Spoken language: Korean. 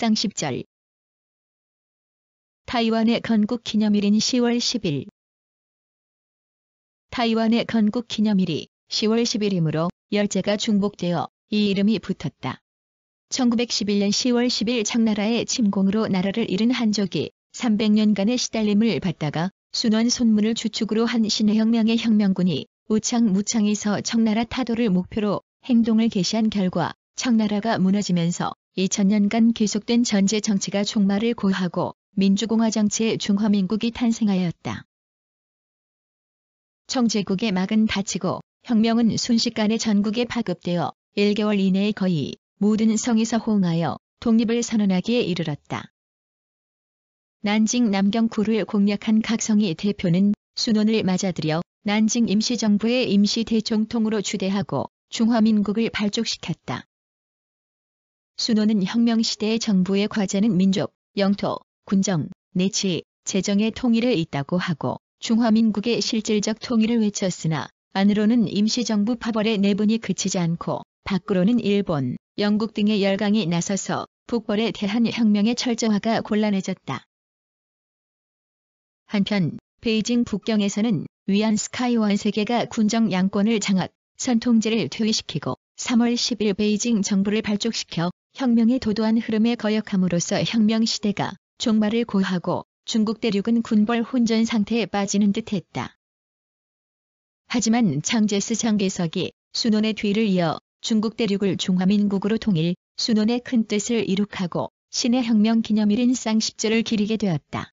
상 10절 타이완의 건국 기념일인 10월 10일 타이완의 건국 기념일이 10월 10일이므로 열제가 중복되어 이 이름이 붙었다. 1911년 10월 10일 청나라의 침공으로 나라를 잃은 한족이 300년간의 시달림을 받다가 순원 손문을 주축으로 한 신해혁명의 혁명군이 우창 무창에서 청나라 타도를 목표로 행동을 개시한 결과 청나라가 무너지면서 2000년간 계속된 전제 정치가 종말을 구하고 민주공화 정치의 중화민국이 탄생하였다. 청제국의 막은 닫히고 혁명은 순식간에 전국에 파급되어 1개월 이내에 거의 모든 성에서 호응하여 독립을 선언하기에 이르렀다. 난징 남경구를 공략한 각성이 대표는 순원을 맞아들여 난징 임시정부의 임시대총통으로 추대하고 중화민국을 발족시켰다. 순호는 혁명시대의 정부의 과제는 민족, 영토, 군정, 내치, 재정의 통일을 있다고 하고 중화민국의 실질적 통일을 외쳤으나 안으로는 임시정부 파벌의 내분이 그치지 않고 밖으로는 일본, 영국 등의 열강이 나서서 북벌에 대한 혁명의 철저화가 곤란해졌다. 한편 베이징 북경에서는 위안 스카이원 세계가 군정 양권을 장악, 선통제를 퇴위시키고 3월 10일 베이징 정부를 발족시켜 혁명의 도도한 흐름에 거역함으로써 혁명 시대가 종말을 고하고 중국 대륙은 군벌 혼전 상태에 빠지는 듯했다. 하지만 창제스 장개석이 순원의 뒤를 이어 중국 대륙을 중화민국으로 통일, 순원의 큰 뜻을 이룩하고 신의 혁명 기념일인 쌍십절을 기리게 되었다.